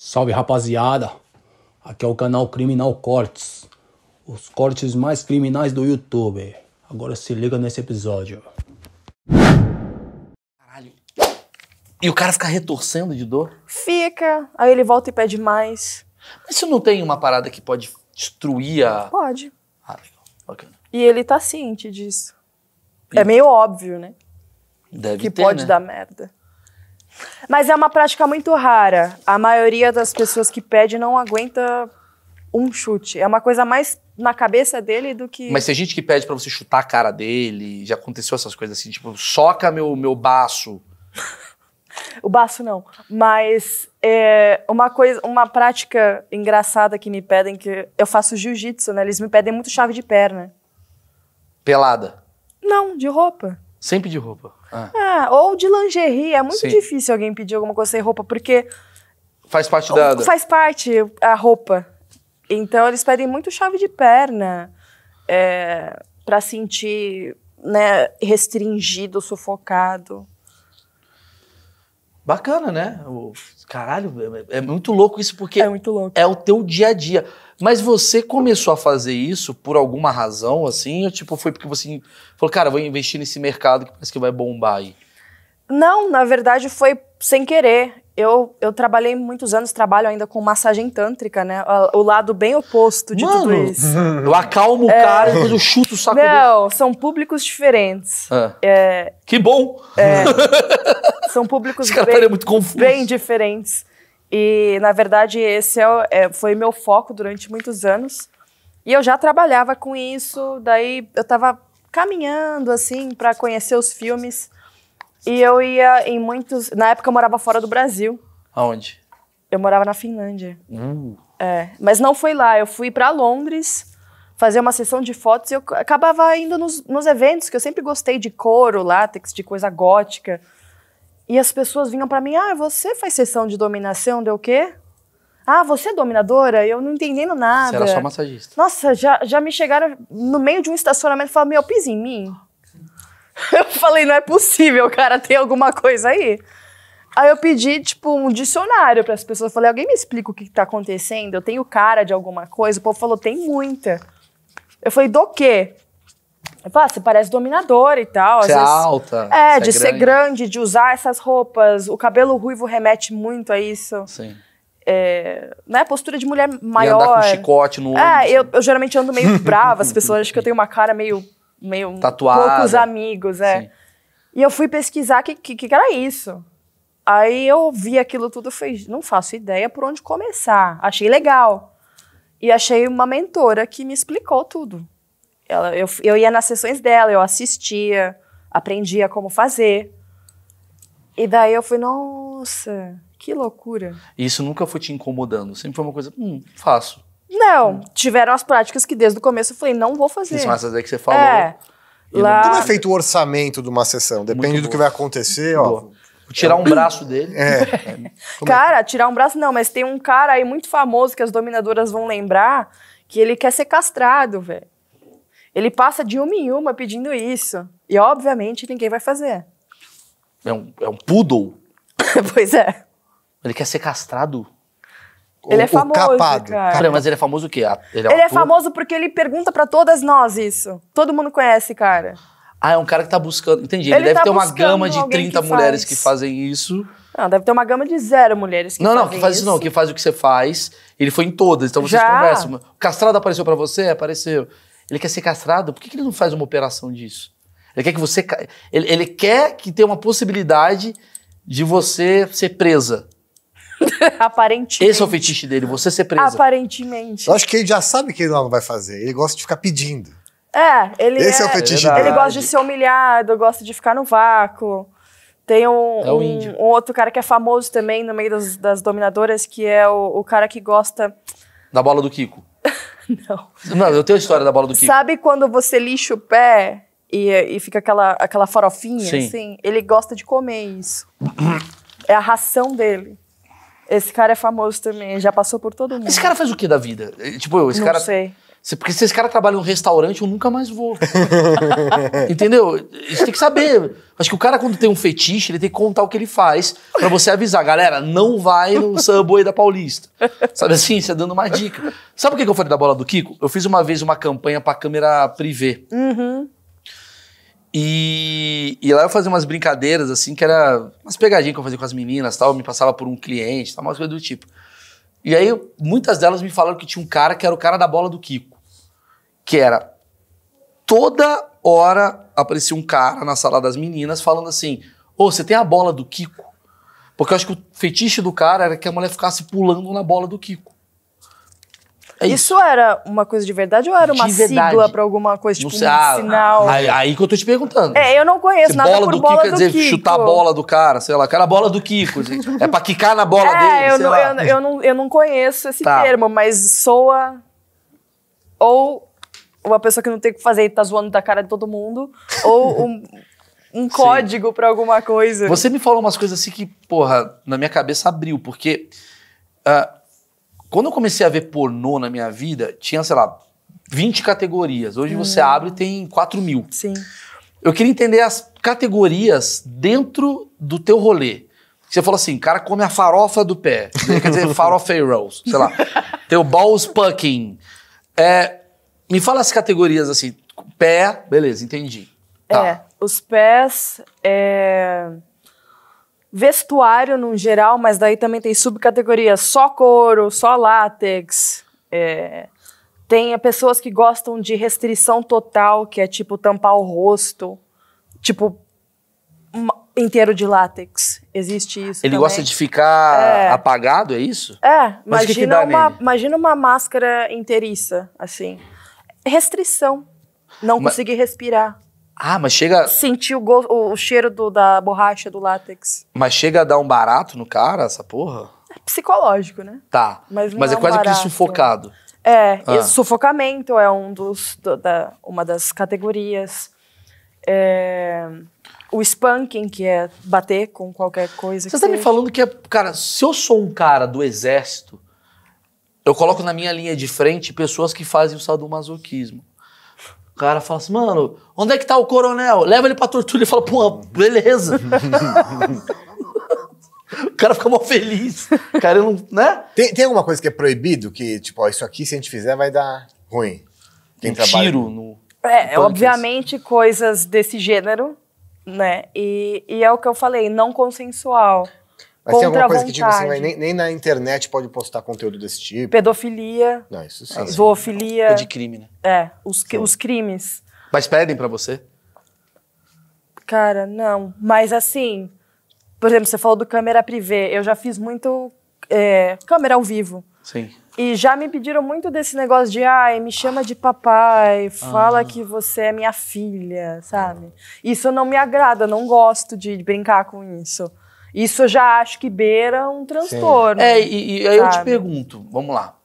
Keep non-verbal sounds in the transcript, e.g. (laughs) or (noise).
Salve rapaziada, aqui é o canal Criminal Cortes, os cortes mais criminais do YouTube. Agora se liga nesse episódio. Caralho. E o cara fica retorcendo de dor? Fica, aí ele volta e pede mais. Mas se não tem uma parada que pode destruir a. Pode. Ah, legal, bacana. E ele tá ciente disso. E... É meio óbvio, né? Deve que ter, pode né? dar merda. Mas é uma prática muito rara. A maioria das pessoas que pede não aguenta um chute. É uma coisa mais na cabeça dele do que. Mas tem gente que pede para você chutar a cara dele. Já aconteceu essas coisas assim, tipo, soca meu, meu baço. (laughs) o baço não. Mas é, uma coisa, uma prática engraçada que me pedem, que eu faço jiu-jitsu, né? Eles me pedem muito chave de perna. Pelada? Não, de roupa. Sempre de roupa. Ah. ah ou de lingerie. É muito Sim. difícil alguém pedir alguma coisa sem roupa, porque. Faz parte da. Faz parte a roupa. Então eles pedem muito chave de perna é, eh, para sentir né, restringido, sufocado. Bacana, né? Caralho, é, é muito louco isso, porque é, muito louco. é o teu dia a dia. Mas você começou a fazer isso por alguma razão, assim? Ou tipo, foi porque você falou, cara, vou investir nesse mercado que parece que vai bombar aí? Não, na verdade foi sem querer eu, eu trabalhei muitos anos, trabalho ainda com massagem tântrica, né? O, o lado bem oposto de Mano, tudo isso. Eu acalmo o é, cara e eu chuto o saco Não, dele. são públicos diferentes. É, é. que bom! É, (laughs) são públicos bem, tá bem, diferentes. E, na verdade, esse é, é, foi meu foco durante muitos anos. E eu já trabalhava com isso, daí eu estava caminhando, assim, para conhecer os filmes. E eu ia em muitos. Na época eu morava fora do Brasil. Aonde? Eu morava na Finlândia. Hum. É, mas não foi lá. Eu fui para Londres fazer uma sessão de fotos e eu acabava indo nos, nos eventos, que eu sempre gostei de couro, látex, de coisa gótica. E as pessoas vinham para mim: ah, você faz sessão de dominação, deu o quê? Ah, você é dominadora? Eu não entendendo nada. Você era só massagista. Nossa, já, já me chegaram no meio de um estacionamento e falaram: meu, pisa em mim. (laughs) Eu falei, não é possível, cara, tem alguma coisa aí. Aí eu pedi, tipo, um dicionário para as pessoas. Eu falei, alguém me explica o que está acontecendo? Eu tenho cara de alguma coisa? O povo falou, tem muita. Eu falei, do quê? Eu falei, ah, você parece dominadora e tal. Você é alta. É, é de é ser grande. de usar essas roupas. O cabelo ruivo remete muito a isso. Sim. É, né, postura de mulher maior. E andar com chicote no ombro. É, eu, assim. eu geralmente ando meio (laughs) brava. As pessoas acham que eu tenho uma cara meio meio Tatuada. poucos amigos, é. Sim. E eu fui pesquisar o que, que, que, era isso. Aí eu vi aquilo tudo e não faço ideia por onde começar. Achei legal. E achei uma mentora que me explicou tudo. Ela, eu, eu ia nas sessões dela, eu assistia, aprendia como fazer. E daí eu fui, nossa, que loucura. E isso nunca foi te incomodando? Sempre foi uma coisa, hum, faço. Não, hum. tiveram as práticas que desde o começo eu falei, não vou fazer. Isso, essas aí que você falou. É. Lá... Como é feito o orçamento de uma sessão? Depende Muito do boa. que vai acontecer, ó. Tirar é um braço dele. É. (laughs) é cara, tirar um braço não, mas tem um cara aí muito famoso que as dominadoras vão lembrar que ele quer ser castrado, velho. Ele passa de uma em uma pedindo isso. E obviamente ninguém vai fazer. É um, é um poodle? (laughs) pois é. Ele quer ser castrado? ele o, é famoso, capado, cara. Cara, mas ele é famoso o quê? Ele é, ele é famoso porque ele pergunta para todas nós isso. Todo mundo conhece, cara. Ah, é um cara que tá buscando. Entendi. Ele, ele deve tá ter uma gama de 30 que mulheres faz. que fazem isso. Não, deve ter uma gama de zero mulheres que não, fazem Não, que faz isso não. Que faz o que você faz. Ele foi em todas, então vocês Já? conversam. O castrado apareceu para você? Apareceu. Ele quer ser castrado? Por que, que ele não faz uma operação disso? Ele quer que você. Ele, ele quer que tenha uma possibilidade de você ser presa. (laughs) Aparentemente. Esse é o fetiche dele, você ser preso. Aparentemente. Eu acho que ele já sabe que ele não vai fazer. Ele gosta de ficar pedindo. É, ele. Esse é, é o fetiche dele. Ele gosta de ser humilhado, gosta de ficar no vácuo. Tem um, é um, um outro cara que é famoso também no meio das, das dominadoras, que é o, o cara que gosta. Da bola do Kiko. (laughs) Não. Não, eu tenho a história da bola do Kiko. Sabe quando você lixa o pé e, e fica aquela, aquela farofinha, Sim. assim? Ele gosta de comer isso. é a ração dele. Esse cara é famoso também, já passou por todo mundo. Esse cara faz o que da vida? Eh, tipo, esse Não cara. sei. Porque se esse cara trabalha em um restaurante, eu nunca mais vou. (laughs) Entendeu? Você tem que saber. Acho que o cara, quando tem um fetiche, ele tem que contar o que ele faz para você avisar. Galera, não vai no Subway da Paulista. Sabe assim? Você dando uma dica. Sabe por que eu falei da bola do Kiko? Eu fiz uma vez uma campanha pra câmera privê. Uhum. E, e, lá eu fazia umas brincadeiras, assim, que era umas pegadinhas que eu fazia com as meninas tal, me passava por um cliente, tal, umas coisas do tipo. E aí muitas delas me falaram que tinha um cara que era o cara da bola do Kiko. Que era toda hora aparecia um cara na sala das meninas falando assim: Ô, oh, você tem a bola do Kiko? Porque eu acho que o fetiche do cara era que a mulher ficasse pulando na bola do Kiko. É isso. isso. era uma coisa de verdade ou era uma sigla para alguma coisa, tipo sei, um ah, sinal? Ah, aí, aí, que eu tô te perguntando. É, eu não conheço nada bola por do bola Kiko, do quer dizer, Kiko. chutar a bola do cara, sei lá, cara, a bola do Kiko, gente. É pra quicar na bola (laughs) é, dele, eu não, eu, eu, não, eu não conheço esse tá. termo, mas soa ou uma pessoa que não tem o que fazer e tá zoando da cara de todo mundo, ou um... um (laughs) código para alguma coisa. Você me falou umas coisas assim que, porra, na minha cabeça abriu, porque uh, quando eu comecei a ver pornô na minha vida, tinha, sei lá, 20 categorias. Hoje hum. você abre e tem 4 mil. Sim. Eu queria entender as categorias dentro do teu rolê. Você falou assim, cara come a farofa do pé. Quer dizer, (laughs) farofa rolls, sei lá. Teu balls pucking. É, me fala as categorias assim. Pé, beleza, entendi. Tá. É, os pés... É vestuário num geral, mas daí também tem subcategorias só couro, só látex. É, tem pessoas que gostam de restrição total, que é tipo tampar o rosto, tipo inteiro de látex. Existe isso. Ele também. gosta de ficar é. apagado, é isso? É, mas imagina, que que uma, imagina uma máscara inteiriça, assim. Restrição. Não conseguir respirar. Ah, mas chega. Sentir o, o cheiro do, da borracha do látex. Mas chega a dar um barato no cara, essa porra? É psicológico, né? Tá. Mas, mas é, é quase que sufocado. É, ah. sufocamento é um dos, do, da, uma das categorias. É, o spanking, que é bater com qualquer coisa. Você está me falando que, é, cara, se eu sou um cara do exército, eu coloco na minha linha de frente pessoas que fazem o sadomasoquismo. O cara fala assim, mano, onde é que tá o coronel? Leva ele pra tortura. Ele fala, pô, beleza. (laughs) o cara fica mal feliz. O cara não, né? Tem, tem alguma coisa que é proibido? Que, tipo, ó, isso aqui se a gente fizer vai dar ruim. Quem um trabalha... tiro no... É, é obviamente coisas desse gênero, né? E, e é o que eu falei, não consensual. Mas tem alguma coisa que, tipo assim, nem, nem, na internet pode postar conteúdo desse tipo? Pedofilia. Não, isso sim. É, zoofilia. É de crime, né? É, os, os crimes. Mas pedem para você? Cara, não. Mas assim, por exemplo, você falou do câmera privê. Eu já fiz muito é, câmera ao vivo. Sim. E já me pediram muito desse negócio de, ai, me chama de papai, fala ah. que você é minha filha, sabe? Isso não me agrada, não gosto de brincar com isso. Isso eu já acho que beira um transtorno. É, e, e aí eu te pergunto, vamos lá.